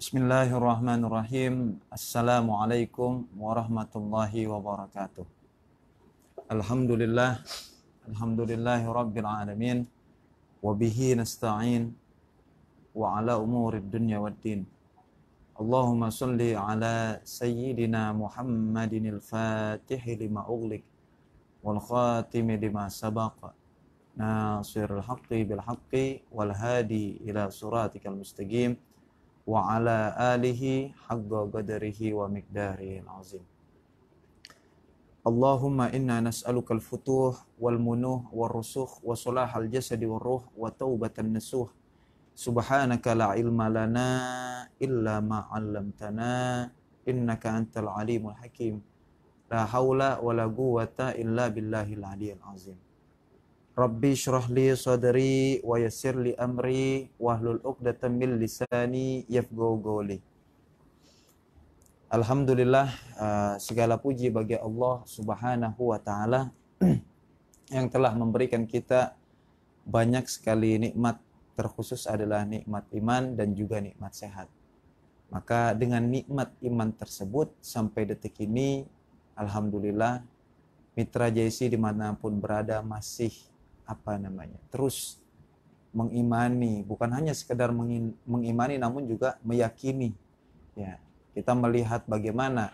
Bismillahirrahmanirrahim. Assalamualaikum warahmatullahi wabarakatuh. Alhamdulillah. Alhamdulillahi rabbil alamin. Wabihi nasta'in. Wa ala umuri dunya wad din. Allahumma salli ala sayyidina Muhammadin al-fatihi lima ughliq. Wal khatimi lima sabaqa. Nasir al-haqqi bil haqqi wal hadi ila suratikal mustaqim. wa ala alihi haqqa qadarihi wa miqdarihi azim. Allahumma inna nas'aluka al-futuh wal munuh wal rusukh wa salah al-jasadi wal ruh wa taubatan nasuh. Subhanaka la ilma lana illa ma 'allamtana innaka antal alimul hakim. La haula wa la quwwata illa billahil aliyyil azim. Rabbi syrah li sadri wa yassir li amri wahlul 'uqdatam min lisani yafqahu qawli. Alhamdulillah uh, segala puji bagi Allah Subhanahu wa taala yang telah memberikan kita banyak sekali nikmat terkhusus adalah nikmat iman dan juga nikmat sehat. Maka dengan nikmat iman tersebut sampai detik ini alhamdulillah Mitra JC dimanapun berada masih apa namanya terus mengimani bukan hanya sekedar mengimani namun juga meyakini ya kita melihat bagaimana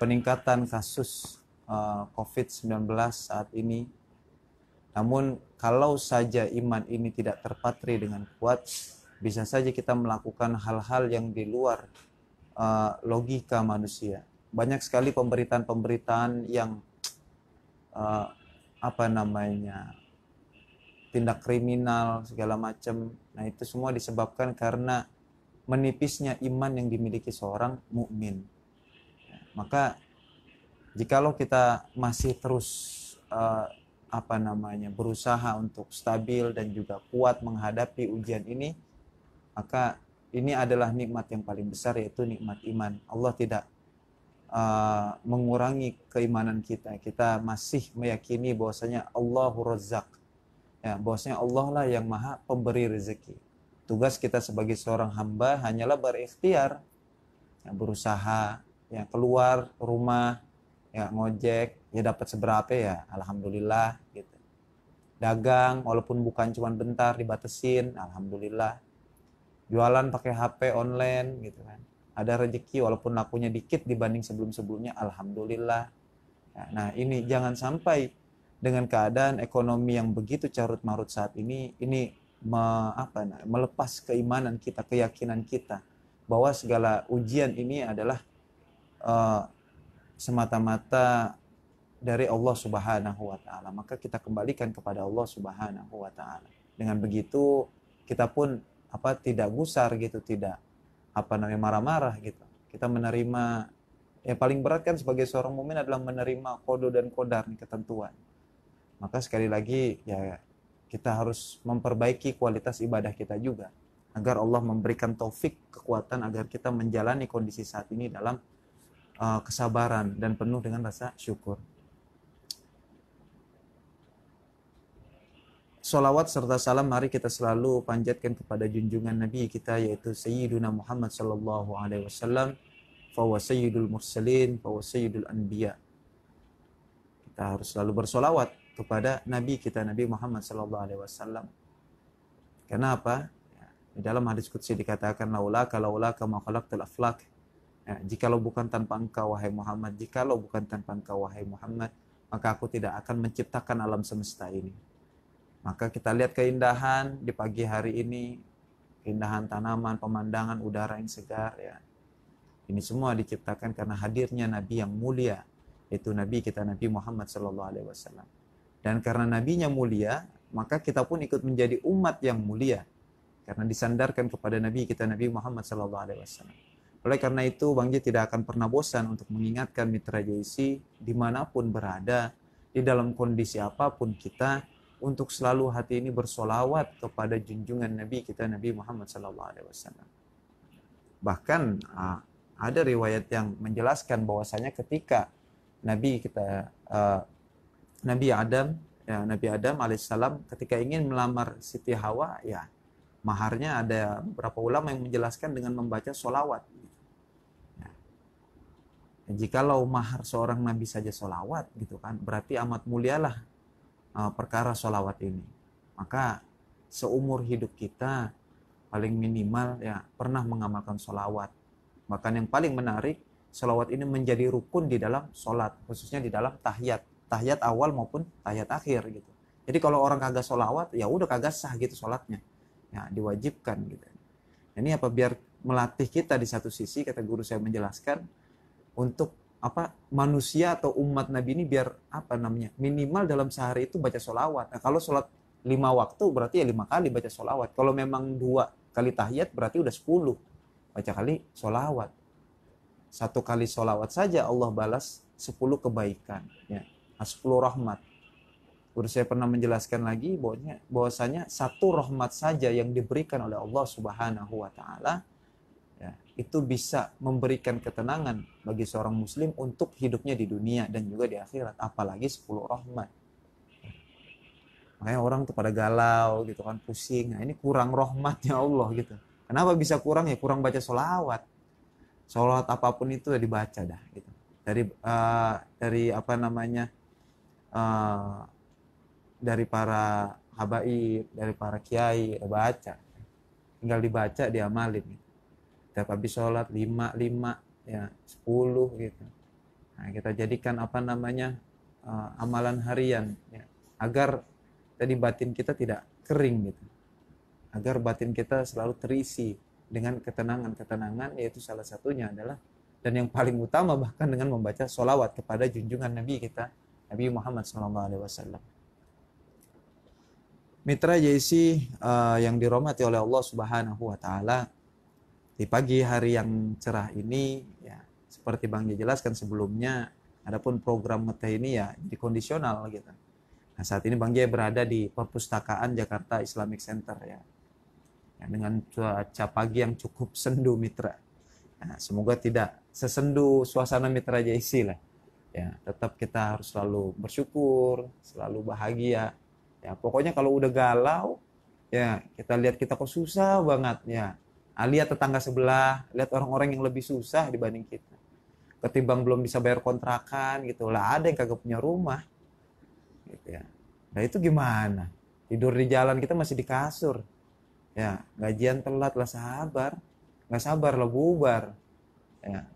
peningkatan kasus eh, COVID-19 saat ini namun kalau saja iman ini tidak terpatri dengan kuat bisa saja kita melakukan hal-hal yang di luar eh, logika manusia banyak sekali pemberitaan-pemberitaan yang eh, apa namanya tindak kriminal segala macam. Nah, itu semua disebabkan karena menipisnya iman yang dimiliki seorang mukmin. Maka jikalau kita masih terus uh, apa namanya berusaha untuk stabil dan juga kuat menghadapi ujian ini, maka ini adalah nikmat yang paling besar yaitu nikmat iman. Allah tidak uh, mengurangi keimanan kita. Kita masih meyakini bahwasanya Allahu Razzaq Ya, bahwasanya Allah lah yang maha pemberi rezeki. Tugas kita sebagai seorang hamba hanyalah berikhtiar, ya, berusaha, ya keluar rumah, ya ngojek, ya dapat seberapa ya, alhamdulillah gitu. Dagang walaupun bukan cuma bentar dibatesin, alhamdulillah. Jualan pakai HP online gitu kan. Ada rezeki walaupun lakunya dikit dibanding sebelum-sebelumnya, alhamdulillah. Ya, nah, ini jangan sampai dengan keadaan ekonomi yang begitu carut marut saat ini ini me, apa nah, melepas keimanan kita keyakinan kita bahwa segala ujian ini adalah uh, semata-mata dari Allah Subhanahu wa taala maka kita kembalikan kepada Allah Subhanahu wa taala dengan begitu kita pun apa tidak gusar gitu tidak apa namanya marah-marah gitu kita menerima ya paling berat kan sebagai seorang mukmin adalah menerima kodo dan kodar ketentuan maka sekali lagi ya kita harus memperbaiki kualitas ibadah kita juga agar Allah memberikan taufik kekuatan agar kita menjalani kondisi saat ini dalam uh, kesabaran dan penuh dengan rasa syukur. Salawat serta salam mari kita selalu panjatkan kepada junjungan Nabi kita yaitu Sayyiduna Muhammad sallallahu alaihi wasallam fawa sayyidul mursalin fawa sayyidul anbiya. Kita harus selalu bersolawat kepada Nabi kita Nabi Muhammad Sallallahu Alaihi Wasallam. Karena ya, Di dalam hadis kutsi dikatakan laula kalaula kama telah aflak. Ya, jikalau bukan tanpa engkau wahai Muhammad, jikalau bukan tanpa engkau wahai Muhammad, maka aku tidak akan menciptakan alam semesta ini. Maka kita lihat keindahan di pagi hari ini, keindahan tanaman, pemandangan, udara yang segar ya. Ini semua diciptakan karena hadirnya Nabi yang mulia, yaitu Nabi kita Nabi Muhammad Sallallahu Alaihi Wasallam. Dan karena nabinya mulia, maka kita pun ikut menjadi umat yang mulia karena disandarkan kepada nabi kita Nabi Muhammad saw Oleh karena itu, Bang Ji tidak akan pernah bosan untuk mengingatkan mitra JIC dimanapun berada, di dalam kondisi apapun kita, untuk selalu hati ini bersolawat kepada junjungan Nabi kita Nabi Muhammad saw Bahkan ada riwayat yang menjelaskan bahwasanya ketika Nabi kita Nabi Adam ya Nabi Adam alaihissalam ketika ingin melamar Siti Hawa ya maharnya ada beberapa ulama yang menjelaskan dengan membaca solawat ya. jikalau mahar seorang nabi saja solawat gitu kan berarti amat mulialah uh, perkara solawat ini maka seumur hidup kita paling minimal ya pernah mengamalkan solawat bahkan yang paling menarik solawat ini menjadi rukun di dalam solat khususnya di dalam tahiyat tahiyat awal maupun tahiyat akhir gitu. Jadi kalau orang kagak sholawat, ya udah kagak sah gitu sholatnya. Ya, diwajibkan gitu. Nah, ini apa biar melatih kita di satu sisi kata guru saya menjelaskan untuk apa manusia atau umat Nabi ini biar apa namanya minimal dalam sehari itu baca sholawat. Nah, kalau sholat lima waktu berarti ya lima kali baca sholawat. Kalau memang dua kali tahiyat berarti udah sepuluh baca kali sholawat. Satu kali sholawat saja Allah balas sepuluh kebaikan. Ya. 10 rahmat. Guru saya pernah menjelaskan lagi bahwasanya, bahwasanya satu rahmat saja yang diberikan oleh Allah Subhanahu wa taala ya, itu bisa memberikan ketenangan bagi seorang muslim untuk hidupnya di dunia dan juga di akhirat apalagi 10 rahmat. Makanya orang tuh pada galau gitu kan pusing. Nah, ini kurang rahmatnya Allah gitu. Kenapa bisa kurang ya kurang baca solawat. Solawat apapun itu ya dibaca dah gitu. Dari uh, dari apa namanya? uh, dari para habaib, dari para kiai, baca. Tinggal dibaca, diamalin. Tiap habis sholat, lima, lima, ya, sepuluh gitu. Nah, kita jadikan apa namanya uh, amalan harian ya, agar tadi batin kita tidak kering gitu. Agar batin kita selalu terisi dengan ketenangan-ketenangan yaitu salah satunya adalah dan yang paling utama bahkan dengan membaca sholawat kepada junjungan Nabi kita Nabi Muhammad SAW. Mitra JC uh, eh, yang dirahmati oleh Allah Subhanahu wa taala di pagi hari yang cerah ini ya seperti Bang J jelaskan sebelumnya adapun program Meta ini ya jadi kondisional gitu. Nah, saat ini Bang J berada di Perpustakaan Jakarta Islamic Center ya. ya dengan cuaca pagi yang cukup sendu Mitra. Nah, semoga tidak sesendu suasana Mitra JC lah ya tetap kita harus selalu bersyukur selalu bahagia ya pokoknya kalau udah galau ya kita lihat kita kok susah banget ya nah, lihat tetangga sebelah lihat orang-orang yang lebih susah dibanding kita ketimbang belum bisa bayar kontrakan gitu lah ada yang kagak punya rumah gitu ya nah itu gimana tidur di jalan kita masih di kasur ya gajian telat lah sabar nggak sabar lah bubar ya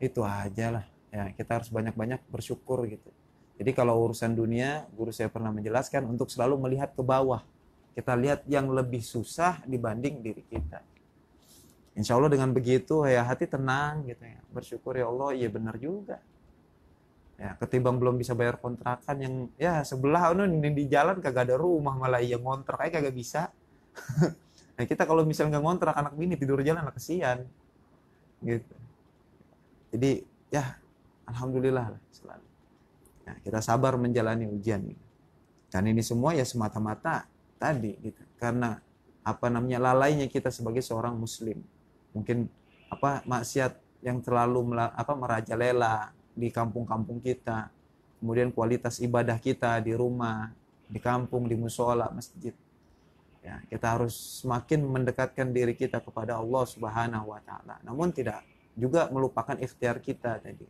itu aja lah ya kita harus banyak-banyak bersyukur gitu jadi kalau urusan dunia guru saya pernah menjelaskan untuk selalu melihat ke bawah kita lihat yang lebih susah dibanding diri kita Insya Allah dengan begitu ya hati tenang gitu ya bersyukur ya Allah iya benar juga ya ketimbang belum bisa bayar kontrakan yang ya sebelah anu di jalan kagak ada rumah malah iya ngontrak aja kagak bisa nah kita kalau misalnya nggak ngontrak anak bini tidur jalan anak kesian gitu jadi ya Alhamdulillah lah selalu. Nah, kita sabar menjalani ujian ini. Dan ini semua ya semata-mata tadi gitu. Karena apa namanya lalainya kita sebagai seorang muslim. Mungkin apa maksiat yang terlalu apa merajalela di kampung-kampung kita. Kemudian kualitas ibadah kita di rumah, di kampung, di musola, masjid. Ya, kita harus semakin mendekatkan diri kita kepada Allah Subhanahu wa taala. Namun tidak juga melupakan ikhtiar kita tadi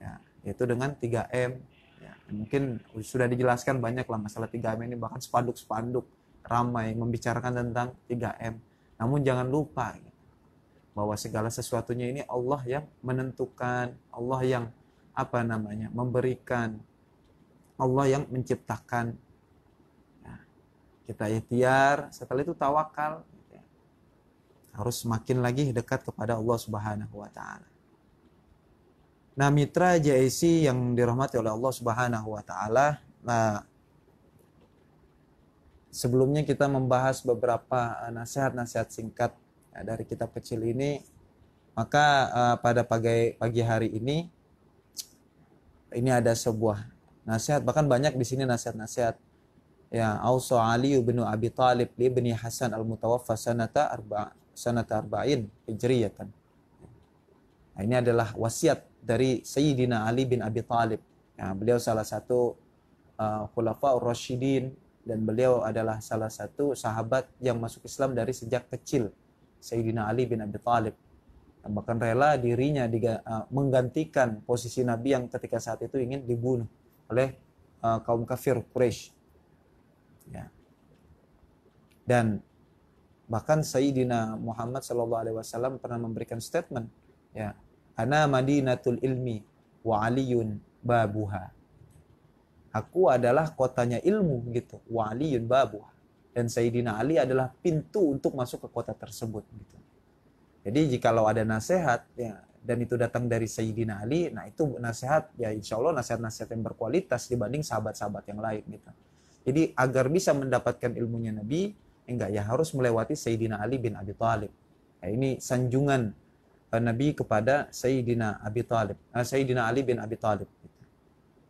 ya, yaitu dengan 3M. Ya, mungkin sudah dijelaskan banyak lah masalah 3M ini, bahkan spanduk-spanduk ramai membicarakan tentang 3M. Namun jangan lupa ya, bahwa segala sesuatunya ini Allah yang menentukan, Allah yang apa namanya memberikan, Allah yang menciptakan. Nah, kita ikhtiar, setelah itu tawakal, gitu ya. harus semakin lagi dekat kepada Allah Subhanahu wa taala. Nah, mitra JIC yang dirahmati oleh Allah Subhanahu wa taala, nah sebelumnya kita membahas beberapa eh, nasihat-nasihat singkat ya, dari kitab kecil ini. Maka uh, pada pagi pagi hari ini ini ada sebuah nasihat bahkan banyak di sini nasihat-nasihat ya Auso Ali bin Abi Talib li bin Hasan al Mutawaffa sanata arba sanata arba'in hijriyatan. Nah, ini adalah wasiat dari Sayyidina Ali bin Abi Thalib. Nah, beliau salah satu uh, Rashidin dan beliau adalah salah satu sahabat yang masuk Islam dari sejak kecil. Sayyidina Ali bin Abi Thalib nah, bahkan rela dirinya diga, uh, menggantikan posisi Nabi yang ketika saat itu ingin dibunuh oleh uh, kaum kafir Quraisy. Ya. Dan bahkan Sayyidina Muhammad Shallallahu Alaihi Wasallam pernah memberikan statement ya Ana madinatul ilmi wa aliyun babuha. Aku adalah kotanya ilmu gitu. Wa aliyun babuha. Dan Sayyidina Ali adalah pintu untuk masuk ke kota tersebut gitu. Jadi jikalau ada nasihat ya dan itu datang dari Sayyidina Ali, nah itu nasihat ya insya Allah nasihat-nasihat yang berkualitas dibanding sahabat-sahabat yang lain gitu. Jadi agar bisa mendapatkan ilmunya Nabi, enggak ya harus melewati Sayyidina Ali bin Abi Thalib. Ya, ini sanjungan Nabi kepada Sayyidina Abi Talib, uh, Sayyidina Ali bin Abi Talib. Gitu.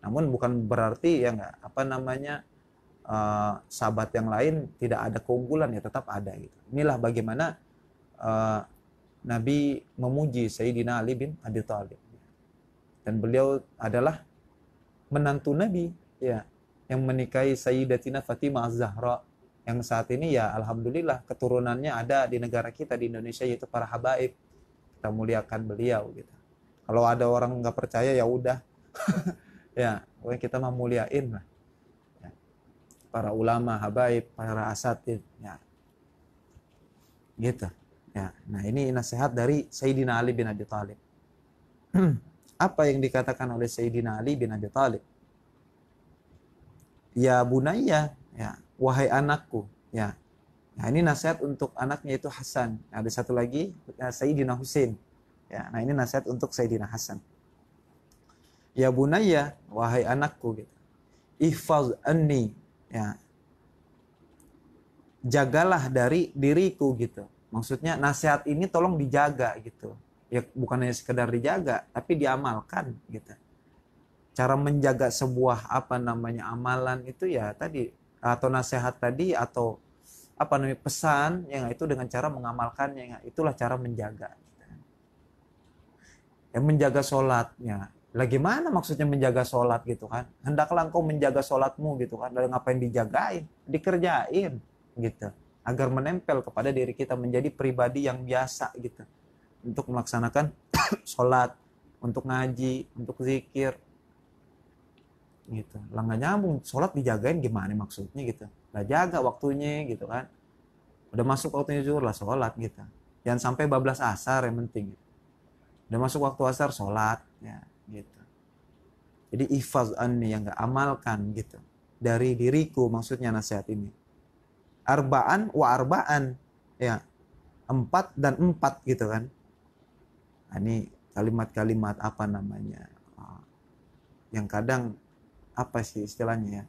Namun bukan berarti ya nggak apa namanya uh, sahabat yang lain tidak ada keunggulan ya tetap ada gitu. Inilah bagaimana uh, Nabi memuji Sayyidina Ali bin Abi Talib Dan beliau adalah menantu Nabi ya yang menikahi Sayyidatina Fatimah Az-Zahra yang saat ini ya alhamdulillah keturunannya ada di negara kita di Indonesia yaitu para habaib kita muliakan beliau gitu kalau ada orang nggak percaya ya udah ya pokoknya kita mau muliain lah ya. para ulama habaib para asatid ya gitu ya nah ini nasihat dari Sayyidina Ali bin Abi Thalib apa yang dikatakan oleh Sayyidina Ali bin Abi Thalib ya bunaya ya wahai anakku ya Nah, ini nasihat untuk anaknya itu Hasan. Nah, ada satu lagi eh, Sayyidina Husin Ya, nah ini nasihat untuk Sayyidina Hasan. Ya bunaya wahai anakku gitu. Ihfaz anni. Ya. Jagalah dari diriku gitu. Maksudnya nasihat ini tolong dijaga gitu. Ya bukan hanya sekedar dijaga, tapi diamalkan gitu. Cara menjaga sebuah apa namanya amalan itu ya tadi atau nasihat tadi atau apa namanya pesan yang itu dengan cara mengamalkannya yang itulah cara menjaga ya menjaga sholatnya Lagi mana maksudnya menjaga sholat gitu kan hendaklah engkau menjaga sholatmu gitu kan dari ngapain dijagain dikerjain gitu agar menempel kepada diri kita menjadi pribadi yang biasa gitu untuk melaksanakan sholat untuk ngaji untuk zikir gitu lah nggak nyambung sholat dijagain gimana maksudnya gitu lah jaga waktunya gitu kan udah masuk waktunya zuhur lah sholat gitu jangan sampai bablas asar yang penting gitu. udah masuk waktu asar sholat ya gitu jadi ifaz ini yang gak amalkan gitu dari diriku maksudnya nasihat ini arbaan wa arbaan ya empat dan empat gitu kan nah, ini kalimat-kalimat apa namanya ah, yang kadang apa sih istilahnya ya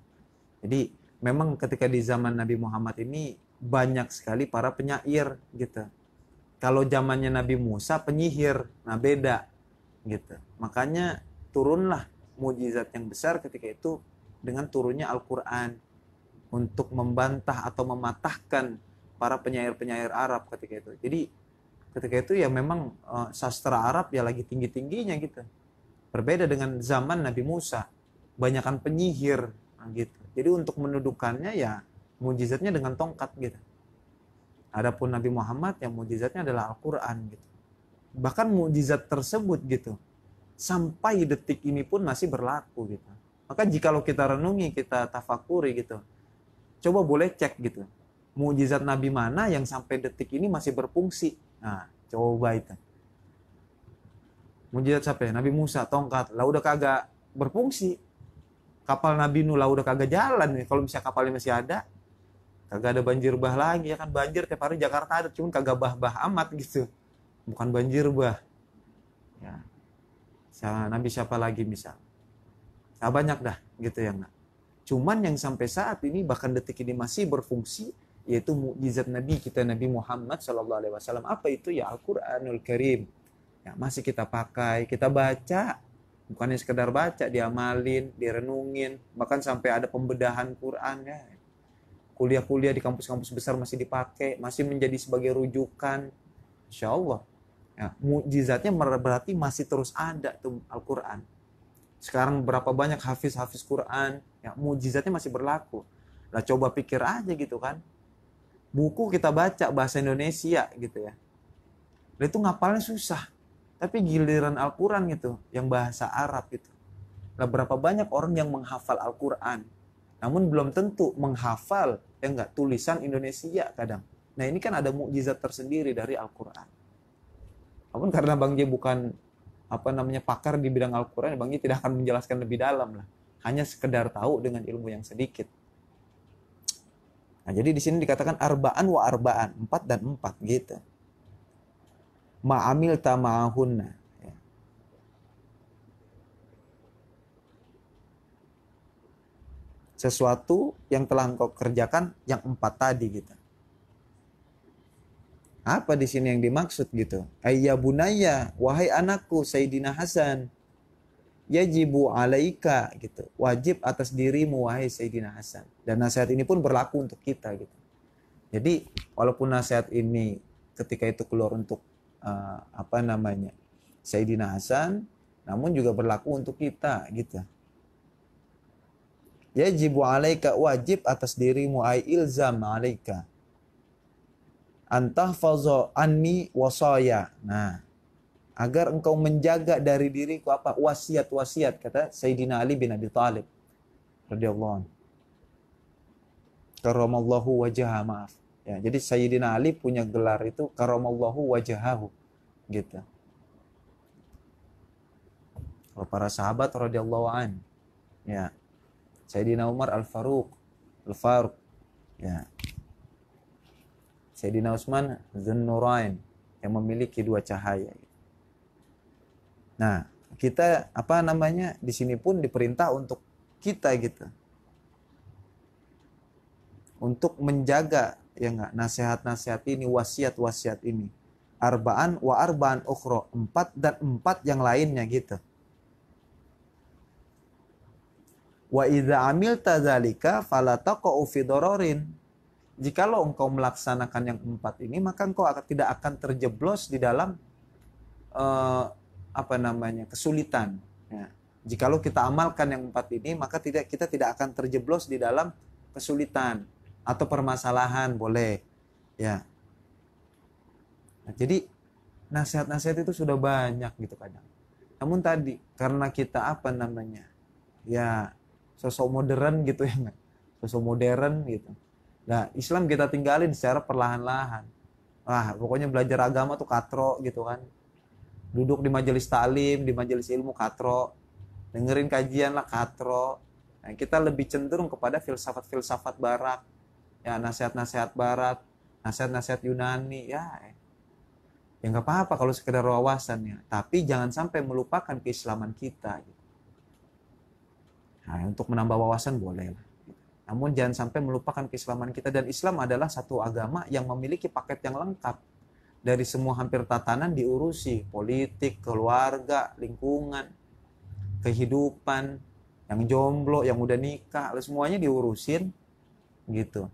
jadi memang ketika di zaman Nabi Muhammad ini banyak sekali para penyair gitu. Kalau zamannya Nabi Musa penyihir, nah beda gitu. Makanya turunlah mujizat yang besar ketika itu dengan turunnya Al-Qur'an untuk membantah atau mematahkan para penyair-penyair Arab ketika itu. Jadi ketika itu ya memang uh, sastra Arab ya lagi tinggi-tingginya gitu. Berbeda dengan zaman Nabi Musa, banyakan penyihir nah, gitu. Jadi untuk menudukannya ya mujizatnya dengan tongkat gitu. Adapun Nabi Muhammad yang mujizatnya adalah Al-Qur'an gitu. Bahkan mujizat tersebut gitu sampai detik ini pun masih berlaku gitu. Maka jika lo kita renungi, kita tafakuri gitu. Coba boleh cek gitu. Mujizat Nabi mana yang sampai detik ini masih berfungsi? Nah, coba itu. Mujizat siapa ya? Nabi Musa, tongkat. Lah udah kagak berfungsi kapal Nabi Nulah udah kagak jalan nih kalau bisa kapalnya masih ada kagak ada banjir bah lagi ya kan banjir tiap hari Jakarta ada cuman kagak bah-bah amat gitu bukan banjir bah ya misalnya, Nabi siapa lagi misal nah, banyak dah gitu yang cuman yang sampai saat ini bahkan detik ini masih berfungsi yaitu Mujizat Nabi kita Nabi Muhammad Shallallahu Alaihi Wasallam apa itu ya Al Quranul Karim ya masih kita pakai kita baca bukannya sekedar baca diamalin direnungin bahkan sampai ada pembedahan Quran ya kuliah-kuliah di kampus-kampus besar masih dipakai masih menjadi sebagai rujukan Insya Allah ya, mujizatnya berarti masih terus ada tuh Al-Quran sekarang berapa banyak hafiz-hafiz Quran ya mujizatnya masih berlaku lah coba pikir aja gitu kan buku kita baca bahasa Indonesia gitu ya lah itu ngapalnya susah tapi giliran Al-Quran gitu yang bahasa Arab gitu lah berapa banyak orang yang menghafal Al-Quran namun belum tentu menghafal yang enggak tulisan Indonesia kadang nah ini kan ada mukjizat tersendiri dari Al-Quran namun karena Bang J bukan apa namanya pakar di bidang Al-Quran Bang J tidak akan menjelaskan lebih dalam lah hanya sekedar tahu dengan ilmu yang sedikit nah jadi di sini dikatakan arbaan wa arbaan empat dan empat gitu ma'amil tamahunna. Ya. Sesuatu yang telah engkau kerjakan yang empat tadi gitu. Apa di sini yang dimaksud gitu? Ayya bunaya, wahai anakku Sayyidina Hasan. Yajibu alaika gitu. Wajib atas dirimu wahai Sayyidina Hasan. Dan nasihat ini pun berlaku untuk kita gitu. Jadi walaupun nasihat ini ketika itu keluar untuk uh, apa namanya Sayyidina Hasan namun juga berlaku untuk kita gitu yajibu alaika wajib atas dirimu ay ilzam alaika fazo anmi wasaya nah agar engkau menjaga dari diriku apa wasiat-wasiat kata Sayyidina Ali bin Abi Thalib radhiyallahu anhu karamallahu wajah maaf Ya, jadi Sayyidina Ali punya gelar itu karamallahu wajahahu gitu. Kalau para sahabat radhiyallahu an. Ya. Sayyidina Umar Al-Faruq, Al-Faruq. Ya. Sayyidina Utsman Dzun-Nurain yang memiliki dua cahaya. Nah, kita apa namanya di sini pun diperintah untuk kita gitu. Untuk menjaga ya enggak nasihat-nasihat ini wasiat-wasiat ini arbaan wa arbaan ukhra empat dan empat yang lainnya gitu wa idza amilta dzalika fala taqau fi dararin jikalau engkau melaksanakan yang empat ini maka engkau akan, tidak akan terjeblos di dalam uh, apa namanya kesulitan ya. jikalau kita amalkan yang empat ini maka tidak kita tidak akan terjeblos di dalam kesulitan atau permasalahan boleh ya nah, jadi nasihat-nasihat itu sudah banyak gitu kadang namun tadi karena kita apa namanya ya sosok modern gitu ya sosok modern gitu nah Islam kita tinggalin secara perlahan-lahan wah pokoknya belajar agama tuh katro gitu kan duduk di majelis talim di majelis ilmu katro dengerin kajian lah katro nah, kita lebih cenderung kepada filsafat-filsafat barat ya nasihat-nasihat barat nasihat-nasihat Yunani ya ya nggak apa-apa kalau sekedar wawasan ya tapi jangan sampai melupakan keislaman kita gitu. nah, untuk menambah wawasan boleh lah gitu. namun jangan sampai melupakan keislaman kita dan Islam adalah satu agama yang memiliki paket yang lengkap dari semua hampir tatanan diurusi politik, keluarga, lingkungan, kehidupan, yang jomblo, yang udah nikah, semuanya diurusin gitu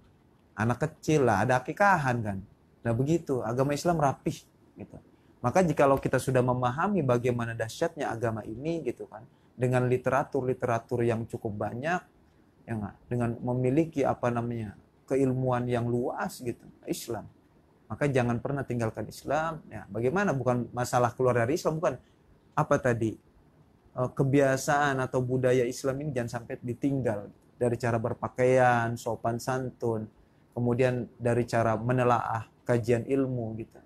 anak kecil lah, ada akikahan kan. Nah begitu, agama Islam rapih gitu. Maka jikalau kita sudah memahami bagaimana dahsyatnya agama ini gitu kan, dengan literatur-literatur yang cukup banyak, ya dengan memiliki apa namanya keilmuan yang luas gitu, Islam. Maka jangan pernah tinggalkan Islam. Ya, bagaimana? Bukan masalah keluar dari Islam, bukan apa tadi eh, kebiasaan atau budaya Islam ini jangan sampai ditinggal dari cara berpakaian, sopan santun, kemudian dari cara menelaah kajian ilmu gitu.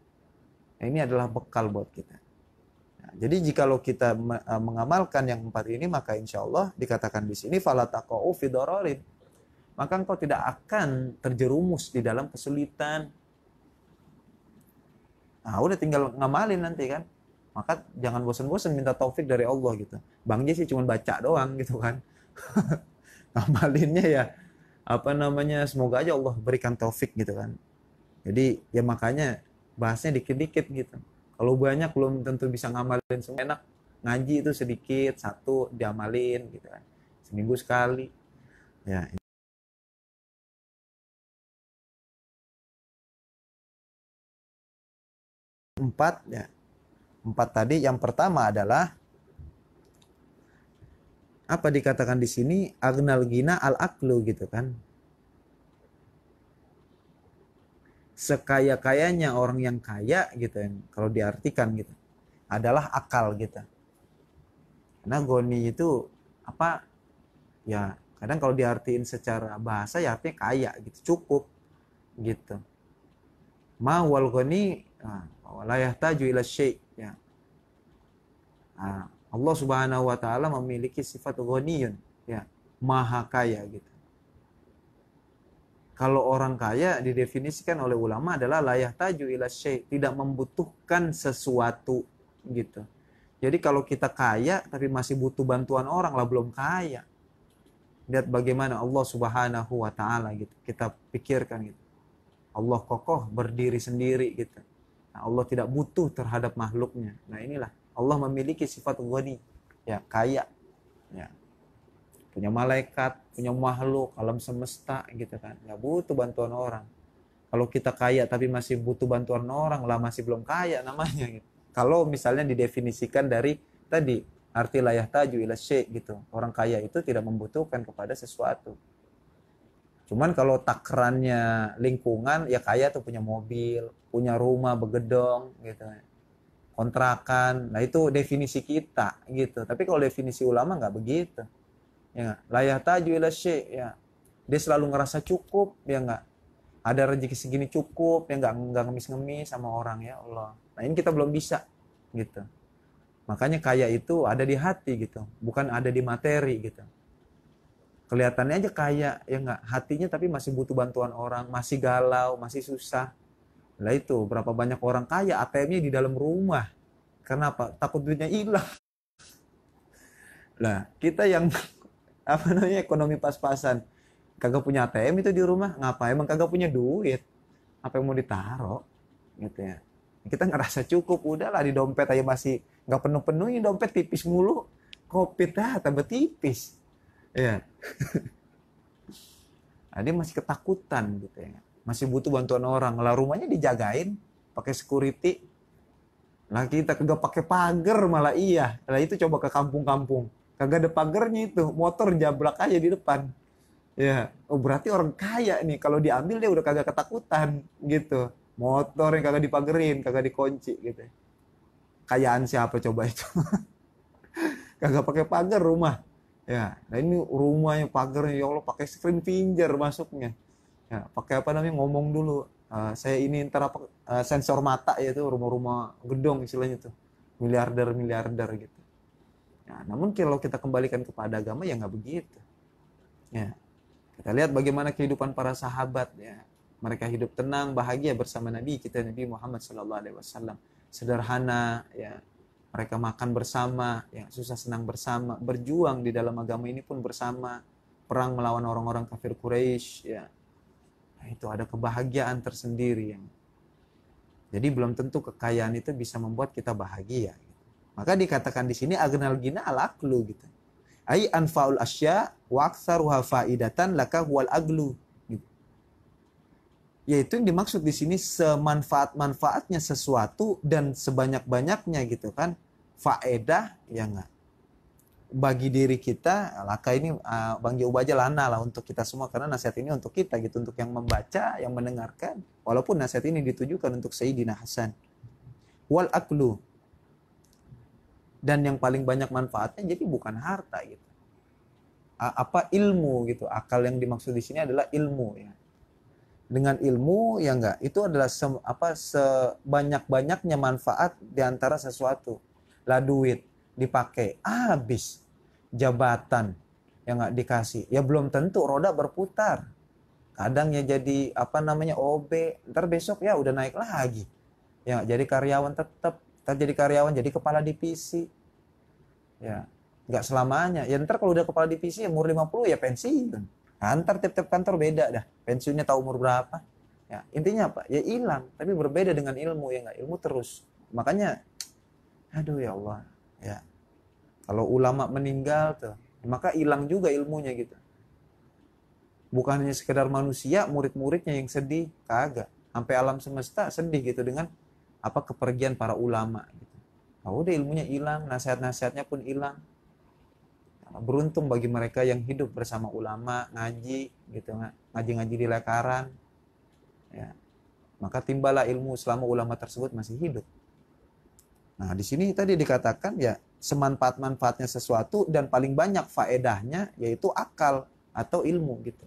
Nah, ini adalah bekal buat kita. Nah, jadi lo kita e, mengamalkan yang empat ini maka insya Allah dikatakan di sini falatakau fidororin maka engkau tidak akan terjerumus di dalam kesulitan. Nah, udah tinggal ngamalin nanti kan. Maka jangan bosan-bosan minta taufik dari Allah gitu. Bang sih cuma baca doang gitu kan. Ngamalinnya ya apa namanya semoga aja Allah berikan taufik gitu kan jadi ya makanya bahasnya dikit-dikit gitu kalau banyak belum tentu bisa ngamalin semua enak ngaji itu sedikit satu diamalin gitu kan seminggu sekali ya empat ya empat tadi yang pertama adalah apa dikatakan di sini agnal gina al aklu gitu kan sekaya kayanya orang yang kaya gitu yang kalau diartikan gitu adalah akal gitu karena goni itu apa ya kadang kalau diartiin secara bahasa ya artinya kaya gitu cukup gitu ma wal goni nah, walayah taju ya nah, Allah Subhanahu wa taala memiliki sifat ghaniyun, ya, maha kaya gitu. Kalau orang kaya didefinisikan oleh ulama adalah layah taju ila syai, tidak membutuhkan sesuatu gitu. Jadi kalau kita kaya tapi masih butuh bantuan orang lah belum kaya. Lihat bagaimana Allah Subhanahu wa taala gitu. Kita pikirkan gitu. Allah kokoh berdiri sendiri gitu. Nah, Allah tidak butuh terhadap makhluknya. Nah, inilah Allah memiliki sifat ghani, ya kaya. Ya. Punya malaikat, punya makhluk, alam semesta gitu kan. Nggak butuh bantuan orang. Kalau kita kaya tapi masih butuh bantuan orang lah masih belum kaya namanya gitu. Kalau misalnya didefinisikan dari tadi arti layah taju ila gitu. Orang kaya itu tidak membutuhkan kepada sesuatu. Cuman kalau takrannya lingkungan ya kaya tuh punya mobil, punya rumah begedong gitu kontrakan. Nah itu definisi kita gitu. Tapi kalau definisi ulama nggak begitu. Ya layah taju ya. Dia selalu ngerasa cukup ya nggak. Ada rezeki segini cukup ya nggak nggak ngemis-ngemis sama orang ya Allah. Nah ini kita belum bisa gitu. Makanya kaya itu ada di hati gitu, bukan ada di materi gitu. Kelihatannya aja kaya ya nggak, hatinya tapi masih butuh bantuan orang, masih galau, masih susah lah itu, berapa banyak orang kaya ATM-nya di dalam rumah. Kenapa? Takut duitnya hilang. Lah, kita yang apa namanya ekonomi pas-pasan kagak punya ATM itu di rumah ngapain emang kagak punya duit apa yang mau ditaruh gitu ya kita ngerasa cukup udahlah di dompet aja masih nggak penuh penuhin dompet tipis mulu kopi dah tambah tipis ya yeah. nah, dia masih ketakutan gitu ya masih butuh bantuan orang lah rumahnya dijagain pakai security lah kita kagak pakai pagar malah iya lah itu coba ke kampung-kampung kagak ada pagernya itu motor jablak aja di depan ya oh berarti orang kaya nih kalau diambil dia udah kagak ketakutan gitu motor yang kagak dipagerin kagak dikunci gitu kayaan siapa coba itu kagak pakai pagar rumah ya nah ini rumahnya pagarnya ya Allah pakai screen finger masuknya ya pakai apa namanya ngomong dulu uh, saya ini ntar apa uh, sensor mata ya itu rumah-rumah gedung istilahnya itu miliarder miliarder gitu ya, namun kalau kita kembalikan kepada agama ya nggak begitu ya kita lihat bagaimana kehidupan para sahabat ya mereka hidup tenang bahagia bersama Nabi kita Nabi Muhammad Shallallahu Alaihi Wasallam sederhana ya mereka makan bersama ya susah senang bersama berjuang di dalam agama ini pun bersama perang melawan orang-orang kafir Quraisy ya Nah, itu ada kebahagiaan tersendiri yang jadi belum tentu kekayaan itu bisa membuat kita bahagia. Gitu. Maka dikatakan di sini agnal gina al aklu gitu. Ai anfaul asya wa aktsaruha faidatan laka wal aglu. Gitu. Yaitu yang dimaksud di sini semanfaat-manfaatnya sesuatu dan sebanyak-banyaknya gitu kan. Faedah yang enggak bagi diri kita laka ini uh, bang Jauh aja lana lah untuk kita semua karena nasihat ini untuk kita gitu untuk yang membaca yang mendengarkan walaupun nasihat ini ditujukan untuk Sayyidina Hasan wal aklu dan yang paling banyak manfaatnya jadi bukan harta gitu apa ilmu gitu akal yang dimaksud di sini adalah ilmu ya dengan ilmu ya enggak itu adalah se, apa sebanyak banyaknya manfaat diantara sesuatu lah duit dipakai habis jabatan yang nggak dikasih ya belum tentu roda berputar kadang ya jadi apa namanya OB ntar besok ya udah naik lagi ya jadi karyawan tetap ntar jadi karyawan jadi kepala divisi ya nggak selamanya ya ntar kalau udah kepala divisi umur 50 ya pensiun antar nah, tiap-tiap kantor beda dah pensiunnya tahu umur berapa ya intinya apa ya hilang tapi berbeda dengan ilmu ya nggak ilmu terus makanya aduh ya Allah ya kalau ulama meninggal tuh maka hilang juga ilmunya gitu bukan hanya sekedar manusia murid-muridnya yang sedih kagak sampai alam semesta sedih gitu dengan apa kepergian para ulama gitu nah, udah ilmunya hilang nasihat-nasihatnya pun hilang beruntung bagi mereka yang hidup bersama ulama ngaji gitu ngaji-ngaji di lekaran ya maka timbalah ilmu selama ulama tersebut masih hidup Nah, di sini tadi dikatakan ya semanfaat-manfaatnya sesuatu dan paling banyak faedahnya yaitu akal atau ilmu gitu.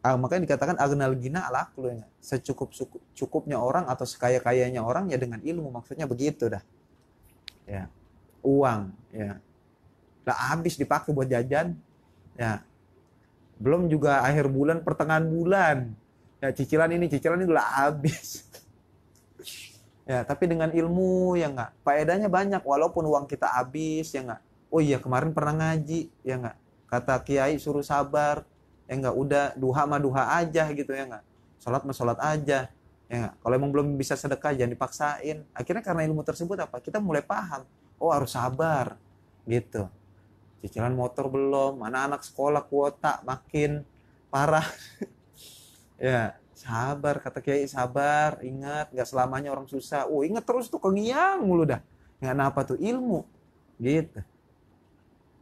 Ah, makanya dikatakan agnal gina ala ya Secukup cukupnya orang atau sekaya-kayanya orang ya dengan ilmu maksudnya begitu dah. Ya. Uang ya. Lah habis dipakai buat jajan ya. Belum juga akhir bulan, pertengahan bulan. Ya cicilan ini, cicilan ini udah habis. Ya, tapi dengan ilmu ya nggak. Faedahnya banyak walaupun uang kita habis ya nggak. Oh iya kemarin pernah ngaji ya nggak. Kata kiai suruh sabar ya nggak. Udah duha mah duha aja gitu ya nggak. Sholat mah sholat aja ya nggak. Kalau emang belum bisa sedekah jangan dipaksain. Akhirnya karena ilmu tersebut apa? Kita mulai paham. Oh harus sabar gitu. Cicilan motor belum. Mana anak sekolah kuota makin parah. ya Sabar, kata Kiai, sabar, ingat, nggak selamanya orang susah. Oh, ingat terus tuh kengiang mulu dah. Nggak apa tuh, ilmu. Gitu.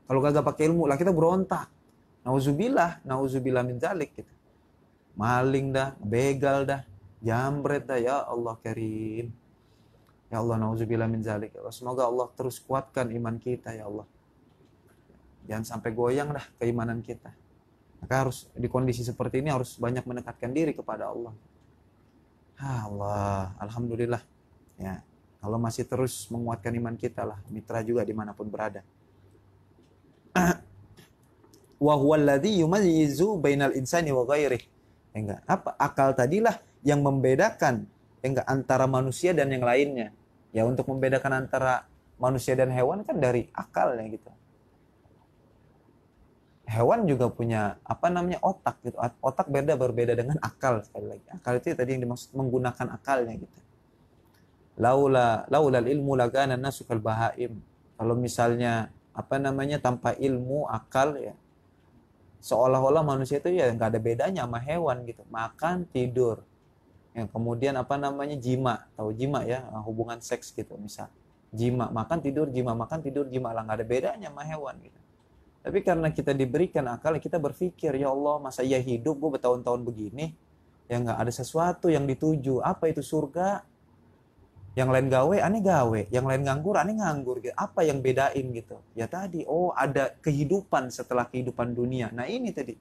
Kalau kagak pakai ilmu, lah kita berontak. Nauzubillah, nauzubillah min zalik gitu. Maling dah, begal dah, jambret dah ya Allah Karim. Ya Allah nauzubillah min zalik. Ya semoga Allah terus kuatkan iman kita ya Allah. Jangan sampai goyang dah keimanan kita. Maka harus di kondisi seperti ini harus banyak mendekatkan diri kepada Allah. Ya Allah, alhamdulillah. Ya, kalau masih terus menguatkan iman kita lah, mitra juga dimanapun berada. Wa huwallazi yizu bainal insani wa ghairih. Ya enggak, apa akal tadilah yang membedakan ya enggak antara manusia dan yang lainnya. Ya untuk membedakan antara manusia dan hewan kan dari akal yang gitu hewan juga punya apa namanya otak gitu. Otak beda berbeda dengan akal sekali lagi. Akal itu ya tadi yang dimaksud menggunakan akalnya gitu. Laula laula ilmu lagana nasu kal bahaim. Kalau misalnya apa namanya tanpa ilmu akal ya seolah-olah manusia itu ya nggak ada bedanya sama hewan gitu. Makan, tidur. Yang kemudian apa namanya jima, tahu jima ya, hubungan seks gitu misal. Jima, makan tidur, jima, makan tidur, jima lah nggak ada bedanya sama hewan gitu tapi karena kita diberikan akal, ya kita berpikir, ya Allah, masa ya hidup gue bertahun-tahun begini, ya nggak ada sesuatu yang dituju. Apa itu surga? Yang lain gawe, aneh gawe. Yang lain nganggur, aneh nganggur. Gitu. Apa yang bedain gitu? Ya tadi, oh ada kehidupan setelah kehidupan dunia. Nah ini tadi,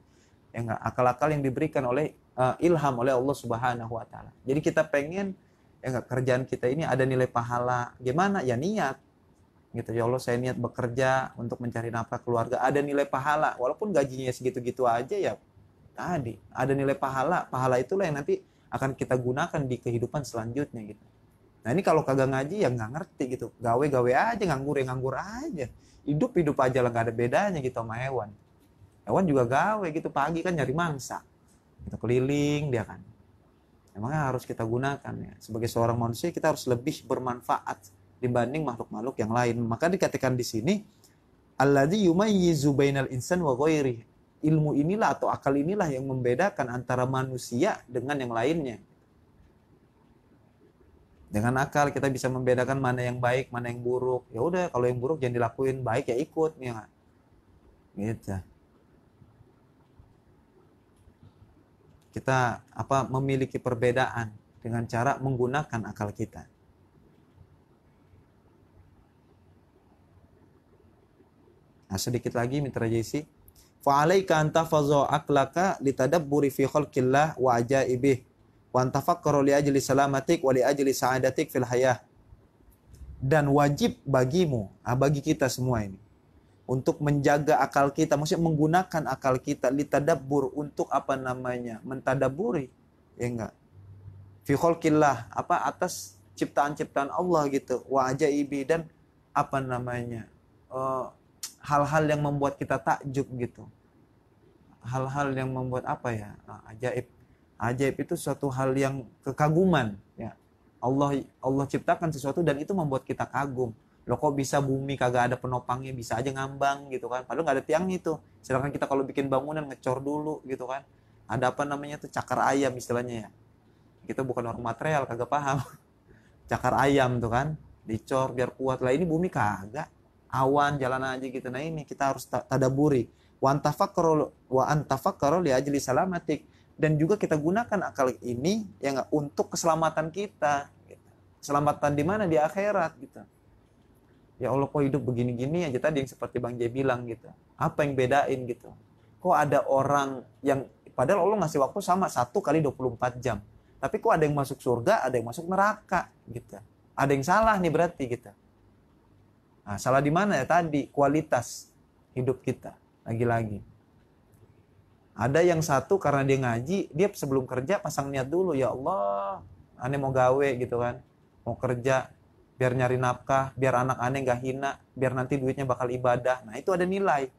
yang akal-akal yang diberikan oleh uh, ilham oleh Allah Subhanahu Wa Taala. Jadi kita pengen ya nggak kerjaan kita ini ada nilai pahala. Gimana? Ya niat gitu ya Allah saya niat bekerja untuk mencari nafkah keluarga ada nilai pahala walaupun gajinya segitu-gitu aja ya tadi ada nilai pahala pahala itulah yang nanti akan kita gunakan di kehidupan selanjutnya gitu nah ini kalau kagak ngaji ya nggak ngerti gitu gawe gawe aja nganggur ya nganggur aja hidup hidup aja lah nggak ada bedanya gitu sama hewan hewan juga gawe gitu pagi kan nyari mangsa gitu keliling dia kan emangnya harus kita gunakan ya sebagai seorang manusia kita harus lebih bermanfaat dibanding makhluk-makhluk yang lain. Maka dikatakan di sini alladzi yumayyizu bainal insan wa ghairi. Ilmu inilah atau akal inilah yang membedakan antara manusia dengan yang lainnya. Dengan akal kita bisa membedakan mana yang baik, mana yang buruk. Ya udah, kalau yang buruk jangan dilakuin, baik ya ikut, ya Gitu. Kita apa memiliki perbedaan dengan cara menggunakan akal kita. Nah, sedikit lagi mitra JC. Fa'alaika fazo tafadhu aqlaka litadabburi fi khalqillah wa ajaibih wa aja li ajli salamatik wa li ajli sa'adatik fil hayah. Dan wajib bagimu, ah, bagi kita semua ini untuk menjaga akal kita, maksudnya menggunakan akal kita litadabbur untuk apa namanya? mentadaburi ya enggak? Fi khalqillah, apa atas ciptaan-ciptaan Allah gitu, wa ajaibi dan apa namanya? Uh, hal-hal yang membuat kita takjub gitu hal-hal yang membuat apa ya ah, ajaib ajaib itu suatu hal yang kekaguman ya Allah Allah ciptakan sesuatu dan itu membuat kita kagum lo kok bisa bumi kagak ada penopangnya bisa aja ngambang gitu kan padahal nggak ada tiang itu sedangkan kita kalau bikin bangunan ngecor dulu gitu kan ada apa namanya tuh cakar ayam istilahnya ya kita bukan orang material kagak paham cakar ayam tuh kan dicor biar kuat lah ini bumi kagak awan jalan aja gitu nah ini kita harus tadaburi wa antafakkaru wa antafakkaru li ajli salamatik dan juga kita gunakan akal ini yang untuk keselamatan kita Selamatan gitu. keselamatan di mana di akhirat gitu ya Allah kok hidup begini-gini aja tadi yang seperti Bang Jay bilang gitu apa yang bedain gitu kok ada orang yang padahal Allah ngasih waktu sama satu kali 24 jam tapi kok ada yang masuk surga ada yang masuk neraka gitu ada yang salah nih berarti gitu Nah, salah di mana ya tadi kualitas hidup kita lagi-lagi. Ada yang satu karena dia ngaji, dia sebelum kerja pasang niat dulu ya Allah, aneh mau gawe gitu kan, mau kerja biar nyari nafkah, biar anak aneh gak hina, biar nanti duitnya bakal ibadah. Nah itu ada nilai.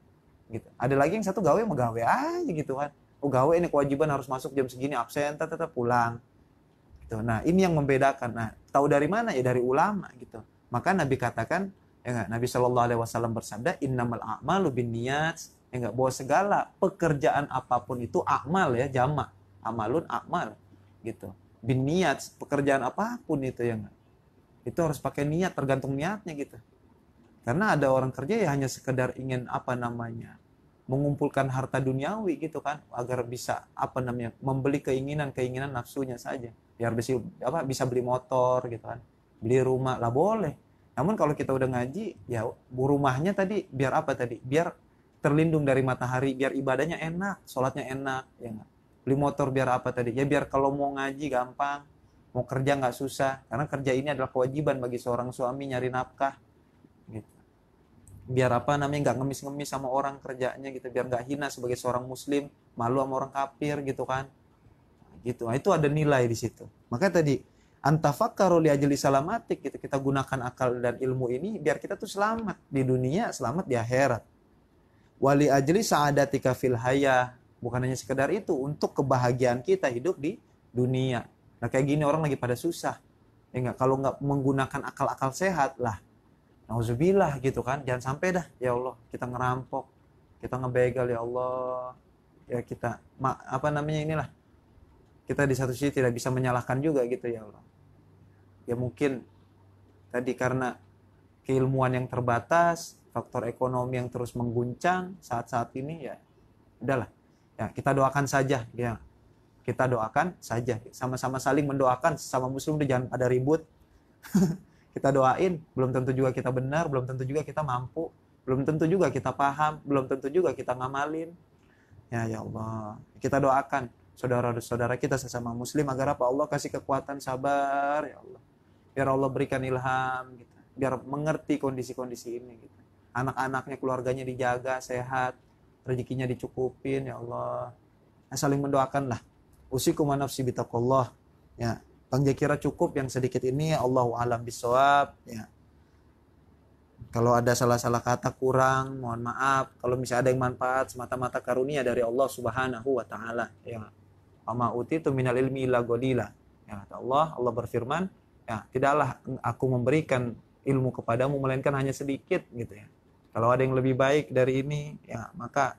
Gitu. Ada lagi yang satu gawe mau gawe aja gitu kan. Oh gawe ini kewajiban harus masuk jam segini absen, tetap pulang. Gitu. Nah ini yang membedakan. Nah tahu dari mana ya dari ulama gitu. Maka Nabi katakan Ya enggak? Nabi Shallallahu Alaihi Wasallam bersabda, Innamal a'malu bin niat. Ya enggak? Bahwa segala pekerjaan apapun itu akmal ya, jamak. Amalun akmal. Gitu. Bin niat, pekerjaan apapun itu ya enggak? Itu harus pakai niat, tergantung niatnya gitu. Karena ada orang kerja ya hanya sekedar ingin apa namanya mengumpulkan harta duniawi gitu kan agar bisa apa namanya membeli keinginan-keinginan nafsunya saja biar bisa apa bisa beli motor gitu kan beli rumah lah boleh namun kalau kita udah ngaji, ya rumahnya tadi biar apa tadi? Biar terlindung dari matahari, biar ibadahnya enak, sholatnya enak, ya Beli motor biar apa tadi? Ya biar kalau mau ngaji gampang, mau kerja nggak susah, karena kerja ini adalah kewajiban bagi seorang suami nyari nafkah, gitu. Biar apa namanya nggak ngemis-ngemis sama orang kerjanya gitu, biar nggak hina sebagai seorang muslim, malu sama orang kafir gitu kan, nah, gitu. Nah, itu ada nilai di situ. makanya tadi antafakaru li ajli salamatik kita kita gunakan akal dan ilmu ini biar kita tuh selamat di dunia selamat di akhirat wali ajli saadatika fil hayah bukan hanya sekedar itu untuk kebahagiaan kita hidup di dunia nah kayak gini orang lagi pada susah ya enggak kalau nggak menggunakan akal-akal sehat lah nauzubillah gitu kan jangan sampai dah ya Allah kita ngerampok kita ngebegal ya Allah ya kita apa namanya inilah kita di satu sisi tidak bisa menyalahkan juga gitu ya Allah ya mungkin tadi karena keilmuan yang terbatas faktor ekonomi yang terus mengguncang saat-saat ini ya udahlah ya kita doakan saja ya kita doakan saja sama-sama saling mendoakan sama muslim udah jangan pada ribut kita doain belum tentu juga kita benar belum tentu juga kita mampu belum tentu juga kita paham belum tentu juga kita ngamalin ya ya Allah kita doakan saudara-saudara kita sesama muslim agar apa Allah kasih kekuatan sabar ya Allah biar Allah berikan ilham gitu biar mengerti kondisi-kondisi ini gitu anak-anaknya keluarganya dijaga sehat rezekinya dicukupin ya Allah nah, saling mendoakan lah usikum nafsi bitaqallah ya Bang Jakira cukup yang sedikit ini ya allahu alam bisawab ya kalau ada salah-salah kata kurang mohon maaf kalau misalnya ada yang manfaat semata-mata karunia dari Allah Subhanahu wa taala ya Ama tu minal ilmi illa godila. Ya, Allah Allah berfirman, ya, tidaklah aku memberikan ilmu kepadamu melainkan hanya sedikit gitu ya. Kalau ada yang lebih baik dari ini, ya maka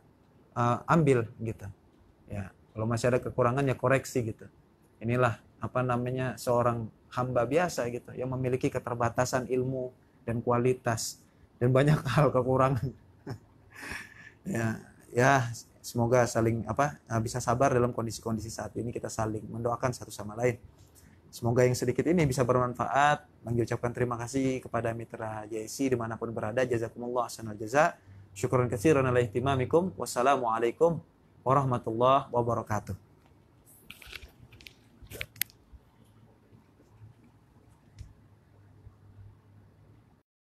uh, ambil gitu. Ya, kalau masih ada kekurangan ya koreksi gitu. Inilah apa namanya seorang hamba biasa gitu yang memiliki keterbatasan ilmu dan kualitas dan banyak hal kekurangan. ya, ya semoga saling apa eh, bisa sabar dalam kondisi-kondisi saat ini kita saling mendoakan satu sama lain semoga yang sedikit ini bisa bermanfaat Mengucapkan ucapkan terima kasih kepada mitra JSC dimanapun berada jazakumullah sanal jaza syukuran dan wassalamualaikum warahmatullahi wabarakatuh